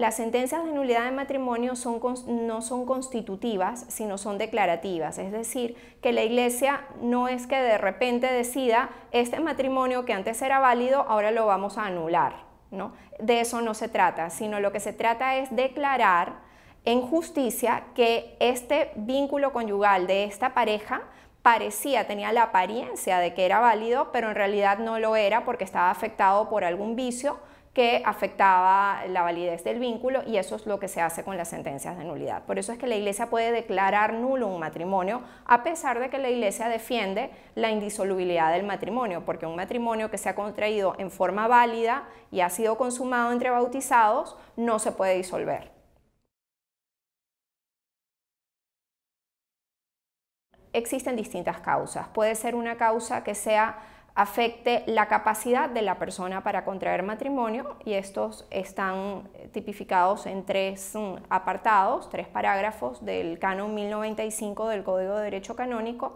Las sentencias de nulidad de matrimonio no son constitutivas, sino son declarativas, es decir, que la iglesia no es que de repente decida este matrimonio que antes era válido, ahora lo vamos a anular. De eso no se trata, sino lo que se trata es declarar en justicia que este vínculo conyugal de esta pareja parecía, tenía la apariencia de que era válido, pero en realidad no lo era porque estaba afectado por algún vicio que afectaba la validez del vínculo y eso es lo que se hace con las sentencias de nulidad. Por eso es que la Iglesia puede declarar nulo un matrimonio a pesar de que la Iglesia defiende la indisolubilidad del matrimonio, porque un matrimonio que se ha contraído en forma válida y ha sido consumado entre bautizados no se puede disolver. Existen distintas causas. Puede ser una causa que sea afecte la capacidad de la persona para contraer matrimonio y estos están tipificados en tres mm, apartados, tres parágrafos del canon 1095 del Código de Derecho Canónico,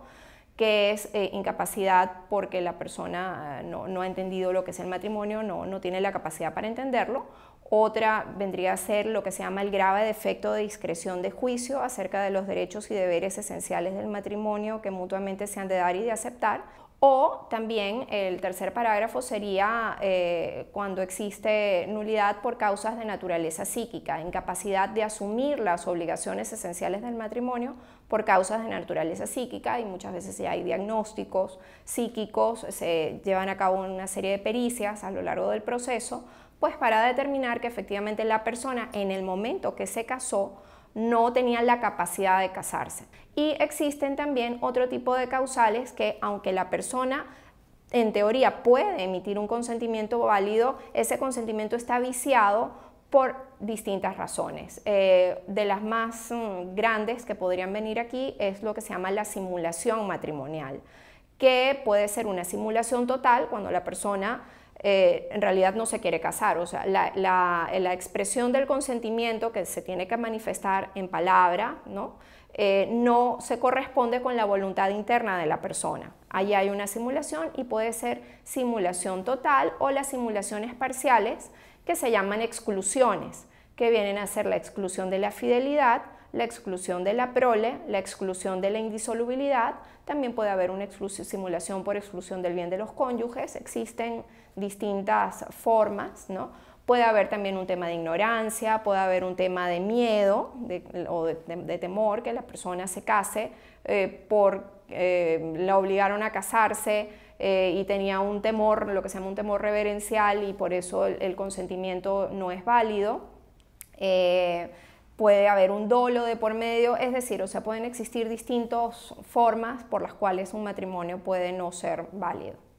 que es eh, incapacidad porque la persona eh, no, ha entendido lo que es el matrimonio, no, no tiene la capacidad para entenderlo. Otra vendría a ser lo que se llama el grave defecto de discreción de juicio acerca de los derechos y deberes esenciales del matrimonio que mutuamente se han de dar y de aceptar o también el tercer parágrafo sería eh, cuando existe nulidad por causas de naturaleza psíquica, incapacidad de asumir las obligaciones esenciales del matrimonio por causas de naturaleza psíquica y muchas veces ya hay diagnósticos psíquicos, se llevan a cabo una serie de pericias a lo largo del proceso, pues para determinar que efectivamente la persona en el momento que se casó no tenían la capacidad de casarse. Y existen también otro tipo de causales que aunque la persona en teoría puede emitir un consentimiento válido, ese consentimiento está viciado por distintas razones. Eh, de las más mm, grandes que podrían venir aquí es lo que se llama la simulación matrimonial, que puede ser una simulación total cuando la persona eh, en realidad no se quiere casar. O sea, la, expresión del consentimiento que se tiene que manifestar en palabra, ¿no? Eh, no se corresponde con la voluntad interna de la persona. Allí hay una simulación y puede ser simulación total o las simulaciones parciales que se llaman exclusiones, que vienen a ser la exclusión de la fidelidad la exclusión de la prole, la exclusión de la indisolubilidad, también puede haber una simulación por exclusión del bien de los cónyuges, existen distintas formas, ¿no? Puede haber también un tema de ignorancia, puede haber un tema de miedo o de, temor que la persona se case eh, por eh, la obligaron a casarse eh, y tenía un temor, lo que se llama un temor reverencial y por eso el consentimiento no es válido puede haber un dolo de por medio, es decir, o sea, pueden existir distintas formas por las cuales un matrimonio puede no ser válido.